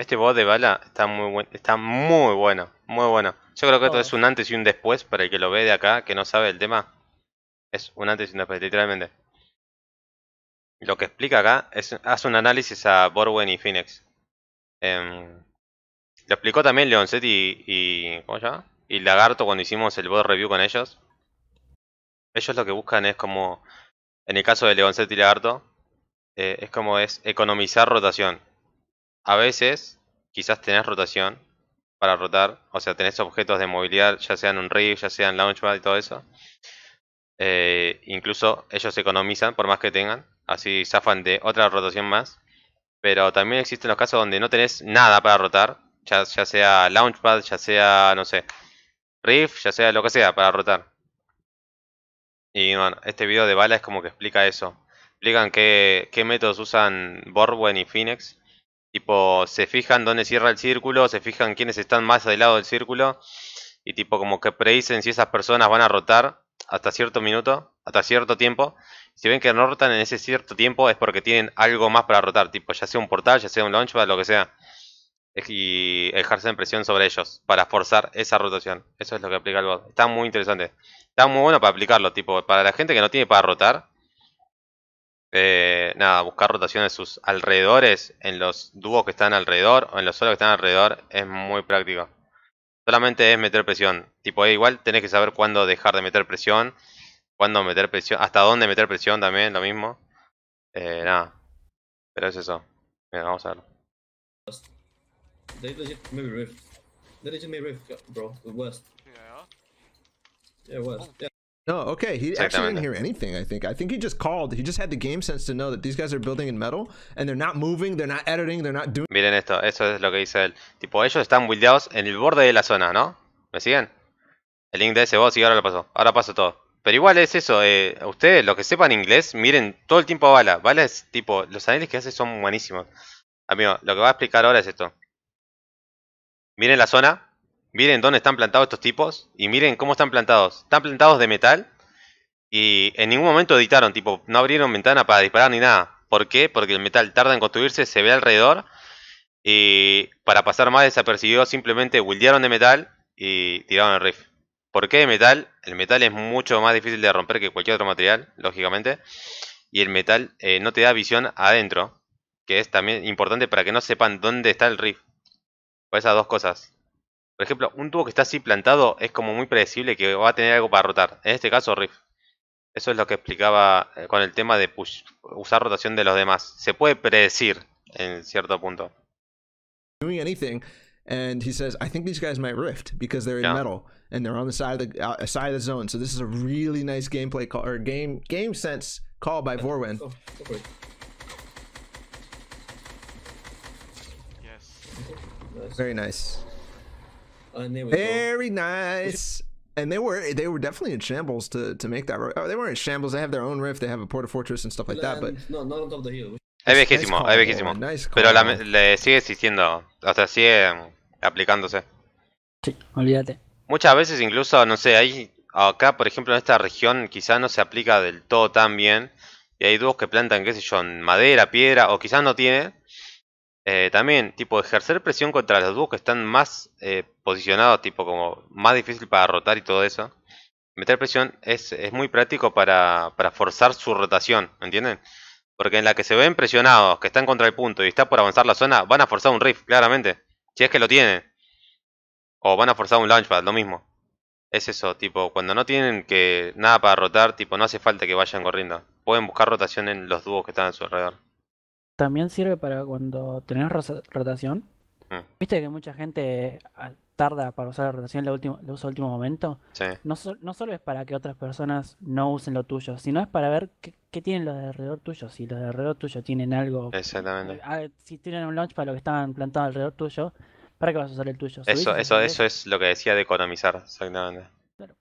Este bot de bala está muy bueno, está muy bueno, muy bueno. Yo creo que esto oh. es un antes y un después para el que lo ve de acá, que no sabe el tema. Es un antes y un después, literalmente. Lo que explica acá es hace un análisis a Borwen y Phoenix. Em, lo explicó también Leoncetti y, ¿cómo llama? y Lagarto cuando hicimos el bot review con ellos. Ellos lo que buscan es como, en el caso de Leoncetti y Lagarto, eh, es como es economizar rotación a veces quizás tenés rotación para rotar, o sea, tenés objetos de movilidad, ya sean un rig, ya sean launchpad y todo eso. Eh, incluso ellos economizan por más que tengan, así zafan de otra rotación más. Pero también existen los casos donde no tenés nada para rotar, ya, sea launchpad, ya sea, no sé, Rift, ya sea lo que sea, para rotar. Y bueno, este video de bala es como que explica eso. Explican qué, qué métodos usan Borwen y Phoenix Tipo, se fijan dónde cierra el círculo, se fijan quiénes están más al lado del círculo. Y tipo, como que predicen si esas personas van a rotar hasta cierto minuto, hasta cierto tiempo. Si ven que no rotan en ese cierto tiempo es porque tienen algo más para rotar. Tipo, ya sea un portal, ya sea un launchpad, lo que sea. Y ejercen presión sobre ellos para forzar esa rotación. Eso es lo que aplica el bot. Está muy interesante. Está muy bueno para aplicarlo. Tipo, para la gente que no tiene para rotar eh, nada, buscar rotación de sus alrededores, en los dúos que están alrededor o en los solos que están alrededor, es muy práctico. Solamente es meter presión. Tipo, eh, igual tenés que saber cuándo dejar de meter presión, cuándo meter presión, hasta dónde meter presión también, lo mismo. Eh, nada. Pero es eso. Mira, vamos a verlo. Yeah. Oh. No, okay. He actually didn't hear anything, I think. I think he just called. He just had the game sense to know that these guys are building in metal and no not moving, no not editing, they're not doing. Miren esto, eso es lo que dice él. Tipo, ellos están buildeados en el borde de la zona, ¿no? ¿Me siguen? El link de ese boss y ahora lo paso. Ahora paso todo. Pero igual es eso, eh, ustedes, los que sepan inglés, miren todo el tiempo Bala. Bala es tipo, los análisis que hace son buenísimos. Amigo, lo que va a explicar ahora es esto. Miren la zona, Miren dónde están plantados estos tipos y miren cómo están plantados. Están plantados de metal y en ningún momento editaron, tipo, no abrieron ventana para disparar ni nada. ¿Por qué? Porque el metal tarda en construirse, se ve alrededor y para pasar más desapercibido simplemente wildearon de metal y tiraron el riff. ¿Por qué de metal? El metal es mucho más difícil de romper que cualquier otro material, lógicamente. Y el metal eh, no te da visión adentro, que es también importante para que no sepan dónde está el riff. Pues esas dos cosas. Por ejemplo, un tubo que está así plantado es como muy predecible que va a tener algo para rotar. En este caso, Riff. Eso es lo que explicaba eh, con el tema de push, usar rotación de los demás. Se puede predecir en cierto punto. Doing anything, and he says, I think these guys might rift because they're in metal and they're on the side of the uh, side of the zone. So this is a really nice gameplay call or game game sense call by Vorwin. Oh, so oh, yes. Very nice. Oh, Very nice. And they were they were definitely in shambles to to make that. Oh, they weren't in shambles. They have their own rift. They have a port of fortress and stuff like that. But no, not on top of the hill. Es viejísimo, es viejísimo. Pero la, le sigue existiendo, o sea, sigue em, aplicándose. Sí, olvídate. Muchas veces incluso, no sé, hay acá, por ejemplo, en esta región quizás no se aplica del todo tan bien. Y hay dúos que plantan, qué sé yo, en madera, piedra, o quizás no tiene, eh, también, tipo, ejercer presión contra los dúos que están más eh, posicionados, tipo, como más difícil para rotar y todo eso. Meter presión es, es muy práctico para, forzar su rotación, ¿entienden? Porque en la que se ven presionados, que están contra el punto y está por avanzar la zona, van a forzar un rift, claramente. Si es que lo tienen. O van a forzar un launchpad, lo mismo. Es eso, tipo, cuando no tienen que nada para rotar, tipo, no hace falta que vayan corriendo. Pueden buscar rotación en los dúos que están a su alrededor también sirve para cuando tenés rotación. Ah. Viste que mucha gente ah, tarda para usar la rotación, la, última, la usa último momento. No, solo es para que otras personas no usen lo tuyo, sino es para ver qué, tienen los de alrededor tuyo. Si los de alrededor tuyo tienen algo. Exactamente. Eh, ah, si tienen un launch para lo que estaban plantando alrededor tuyo, ¿para qué vas a usar el tuyo? Eso, eso, eso es lo que decía de economizar, exactamente. Claro.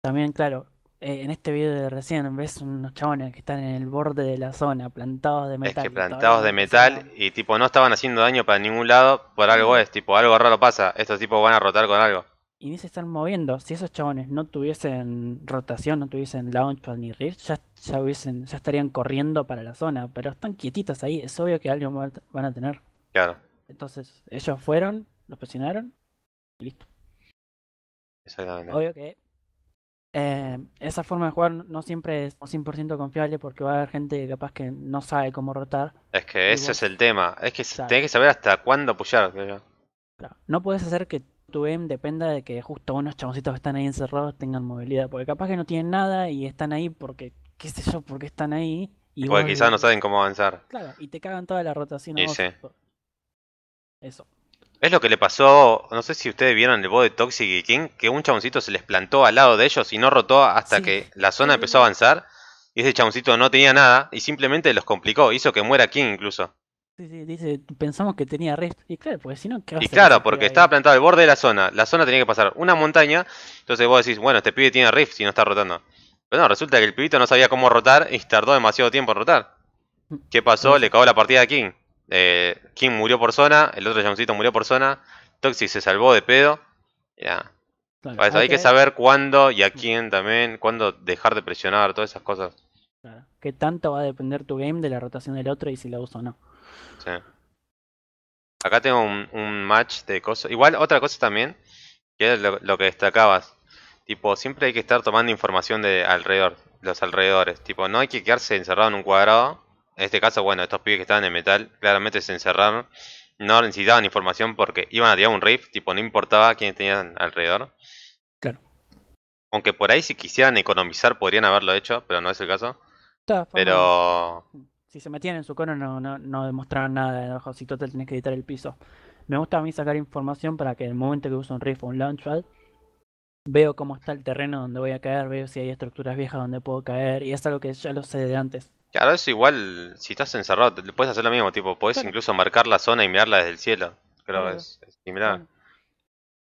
También, claro, eh, en este video de recién ves unos chabones que están en el borde de la zona, plantados de metal. Es que plantados de metal y tipo no estaban haciendo daño para ningún lado, por algo es, tipo algo raro pasa, estos tipos van a rotar con algo. Y ni se están moviendo, si esos chabones no tuviesen rotación, no tuviesen launchpad ni rear, ya, ya, hubiesen, ya estarían corriendo para la zona, pero están quietitos ahí, es obvio que algo van a tener. Claro. Entonces, ellos fueron, los presionaron y listo. Obvio que eh, esa forma de jugar no siempre es 100% confiable porque va a haber gente que capaz que no sabe cómo rotar. Es que ese es el tema. Es que tenés que saber hasta cuándo apoyar. Claro. No puedes hacer que tu game dependa de que justo unos chaboncitos que están ahí encerrados tengan movilidad. Porque capaz que no tienen nada y están ahí porque, qué sé yo, porque están ahí. Y porque quizás no saben cómo avanzar. Claro, y te cagan toda la rotación. Eso. Es lo que le pasó, no sé si ustedes vieron el bot de Toxic y King, que un chaboncito se les plantó al lado de ellos y no rotó hasta que la zona empezó a avanzar. Y ese chaboncito no tenía nada y simplemente los complicó, hizo que muera King incluso. Sí, sí, dice, pensamos que tenía Rift. Y claro, porque si no, ¿qué Y claro, porque estaba plantado al borde de la zona. La zona tenía que pasar una montaña. Entonces vos decís, bueno, este pibe tiene rift si no está rotando. Pero no, resulta que el pibito no sabía cómo rotar y tardó demasiado tiempo en rotar. Mm. ¿Qué pasó? Le cagó la partida a King. Eh, murió por zona, el otro Jonesito murió por zona, Toxic se salvó de pedo. Ya. Pues, hay, que, saber cuándo y a quién también, cuándo dejar de presionar, todas esas cosas. Claro. ¿Qué tanto va a depender tu game de la rotación del otro y si la uso o no? Acá tengo un, match de cosas. Igual, otra cosa también, que es lo, que destacabas. Tipo, siempre hay que estar tomando información de alrededor, los alrededores. Tipo, no hay que quedarse encerrado en un cuadrado en este caso, bueno, estos pibes que estaban en metal claramente se encerraron. No necesitaban información porque iban a tirar un riff, tipo, no importaba quiénes tenían alrededor. Claro. Aunque por ahí si quisieran economizar podrían haberlo hecho, pero no es el caso. pero... Si se metían en su cono no, no, no demostraban nada. Si total tenés que editar el piso. Me gusta a mí sacar información para que en el momento que uso un riff o un launchpad veo cómo está el terreno donde voy a caer, veo si hay estructuras viejas donde puedo caer, y es algo que ya lo sé de antes. Claro, eso igual, si estás encerrado, puedes hacer lo mismo, tipo, puedes incluso marcar la zona y mirarla desde el cielo. Creo que es, similar.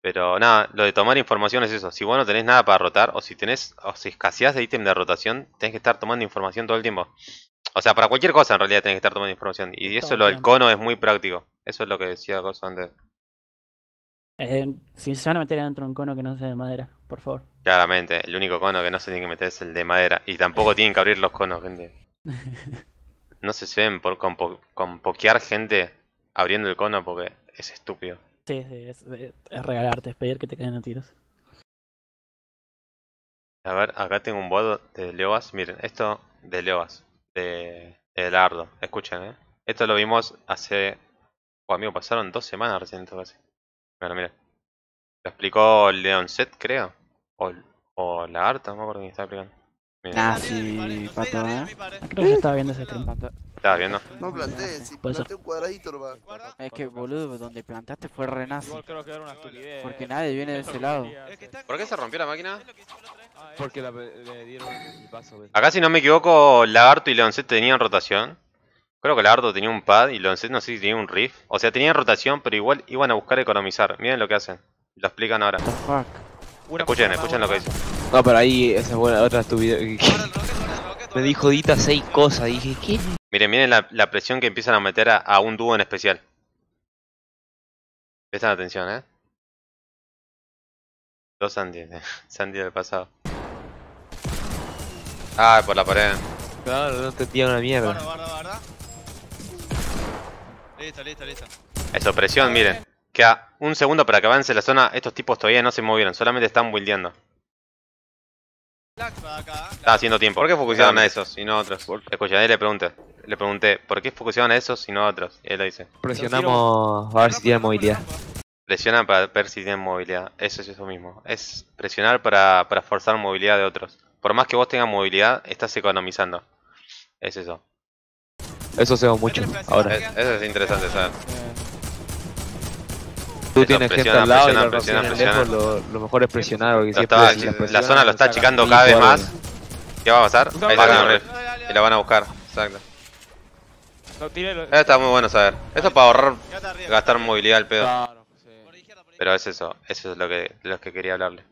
Pero nada, lo de tomar información es eso. Si vos no tenés nada para rotar, o si tenés, o si escaseás de ítem de rotación, tenés que estar tomando información todo el tiempo. O sea, para cualquier cosa en realidad tenés que estar tomando información. Y eso lo del cono es muy práctico. Eso es lo que decía Gozo antes. Eh, si se van a meter dentro un cono que no sea de madera, por favor. Claramente, el único cono que no se tiene que meter es el de madera. Y tampoco tienen que abrir los conos, gente. No se ven por con, gente abriendo el cono porque es estúpido. Sí, es, regalarte, es pedir que te caigan a tiros. A ver, acá tengo un bodo de Leobas. Miren, esto de Leobas, de, de Lardo. Escuchen, ¿eh? Esto lo vimos hace... Oh, amigo, pasaron dos semanas recién todo casi. Lo explicó Set creo. O, o Lagarto, no me acuerdo quién está explicando. Ah, sí, pato, ¿eh? Creo que estaba viendo ese stream, pato. Estaba viendo. No planté, si plantaste un cuadradito hermano. Es que, boludo, pues, donde plantaste fue renazi. Porque nadie viene de ese lado. ¿Por qué se rompió la máquina? Ah, Porque le dieron el paso, Acá, si no me equivoco, Lagarto y Leoncet tenían rotación. Creo que Lagarto tenía un pad y Leoncet no sé si tenía un riff. O sea, tenían rotación, pero igual iban a buscar economizar. Miren lo que hacen. Lo explican ahora. Escuchen, escuchen lo que dicen. No, pero ahí esa es buena, otra estupidez. Me dijo Dita seis cosas, dije, ¿qué? Miren, miren la, presión que empiezan a meter a, un dúo en especial. Prestan atención, eh. Dos Sandy, Sandy del pasado. Ah, por la pared. Claro, no te tira una mierda. Barda, barda, barda. Listo, listo, listo. Eso, presión, miren. Queda un segundo para que avance la zona. Estos tipos todavía no se movieron, solamente están buildeando. Estaba haciendo tiempo. ¿Por qué focusaron a esos y no a otros? Escucha, ahí le pregunté. Le pregunté, ¿por qué focusaron a esos y no a otros? Y él lo dice. Presionamos a ver si tienen movilidad. Presionan para ver si tienen movilidad. Eso es eso mismo. Es presionar para, forzar movilidad de otros. Por más que vos tengas movilidad, estás economizando. Es eso. Eso se va mucho ahora. eso es interesante saber tienes gente al lado lo, mejor es presionar. la, zona lo está achicando cada vez más. ¿Qué va a pasar? Ahí Y la van a buscar. Exacto. Está muy bueno saber. esto es para ahorrar, gastar movilidad al pedo. Pues Pero es eso, eso es lo que, lo que quería hablarle.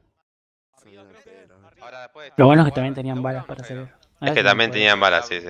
Lo bueno es que también tenían balas para hacer Es que también tenían balas, sí, sí.